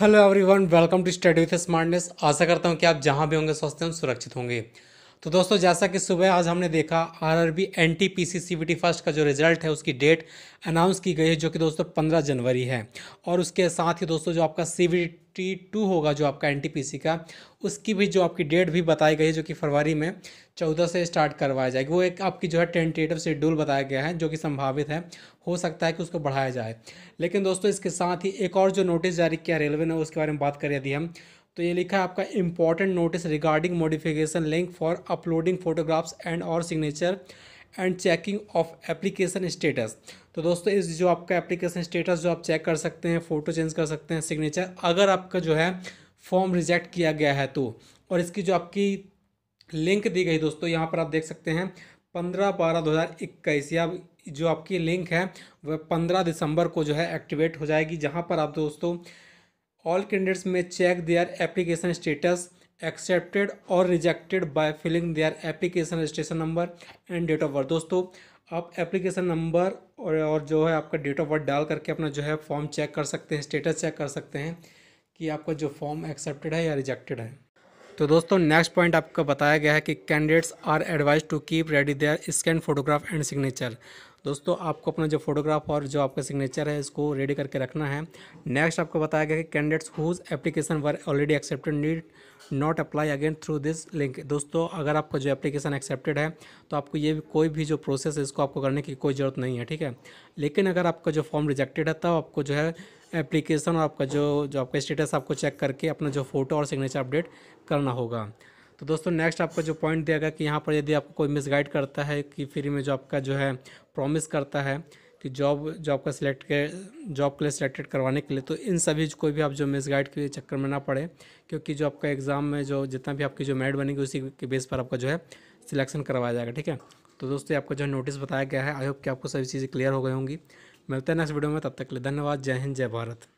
hello everyone welcome to study with smartness आशा करता हूँ कि आप जहाँ भी होंगे स्वस्थ एवं सुरक्षित होंगे तो दोस्तों जैसा कि सुबह आज हमने देखा आरआरबी एनटीपीसी सीबीटी फर्स्ट का जो रिजल्ट है उसकी डेट अनाउंस की गई है जो कि दोस्तों 15 जनवरी है और उसके साथ ही दोस्तों जो आपका सीबीटी टू होगा जो आपका एनटीपीसी का उसकी भी जो आपकी डेट भी बताई गई है जो कि फरवरी में चौदह से स्टार्ट करवाया जाएगी वो एक आपकी जो है टेंटेटिव शेड्यूल बताया गया है जो कि संभावित है हो सकता है कि उसको बढ़ाया जाए लेकिन दोस्तों इसके साथ ही एक और जो नोटिस जारी किया रेलवे ने उसके बारे में बात करें यदि हम तो ये लिखा है आपका important notice regarding modification link for uploading photographs and और signature and checking of application status तो दोस्तों इस जो आपका एप्लीकेशन स्टेटस जो आप चेक कर सकते हैं फ़ोटो चेंज कर सकते हैं सिग्नेचर अगर आपका जो है फॉर्म रिजेक्ट किया गया है तो और इसकी जो आपकी लिंक दी गई दोस्तों यहाँ पर आप देख सकते हैं पंद्रह बारह दो हज़ार इक्कीस या जो आपकी लिंक है वह पंद्रह दिसंबर को जो है एक्टिवेट हो जाएगी जहाँ पर आप दोस्तों ऑल कैंडिडेट्स में check their application status accepted और rejected by filling their application registration number and date of birth दोस्तों आप एप्लीकेशन नंबर और और जो है आपका डेट ऑफ बर्थ डाल करके अपना जो है फॉर्म चेक कर सकते हैं स्टेटस चेक कर सकते हैं कि आपका जो फॉर्म एक्सेप्टेड है या रिजेक्टेड है तो दोस्तों नेक्स्ट पॉइंट आपका बताया गया है कि candidates are advise to keep ready their scan photograph and signature दोस्तों आपको अपना जो फोटोग्राफ और जो आपका सिग्नेचर है इसको रेडी करके रखना है नेक्स्ट आपको बताया गया कि candidates whose application were already accepted need not apply again through this link दोस्तों अगर आपका जो एप्लीकेशन एक्सेप्टेड है तो आपको ये भी कोई भी जो प्रोसेस है इसको आपको करने की कोई ज़रूरत नहीं है ठीक है लेकिन अगर आपका जो फॉर्म रिजेक्टेड है तब तो आपको जो है एप्लीकेशन और आपका जो जो आपका स्टेटस आपको चेक करके अपना जो फ़ोटो और सिग्नेचर अपडेट करना होगा तो दोस्तों नेक्स्ट आपका जो पॉइंट दिया गया कि यहाँ पर यदि आपको कोई मिसगाइड करता है कि फ्री में जो आपका जो है प्रॉमिस करता है कि जॉब जॉब का सिलेक्ट के जॉब के लिए सिलेक्टेड करवाने के लिए तो इन सभी कोई भी आप जो मिस गाइड के चक्कर में ना पड़े क्योंकि जो आपका एग्ज़ाम में जो जितना भी आपकी जो मेरिट बनेगी उसी के बेस पर आपका जो है सिलेक्शन करवाया जाएगा ठीक है तो दोस्तों आपका जो नोटिस बताया गया है आई होप कि आपको सभी चीज़ें क्लियर हो गई होंगी मिलते हैं नेक्स्ट वीडियो में तब तक के लिए धन्यवाद जय हिंद जय भारत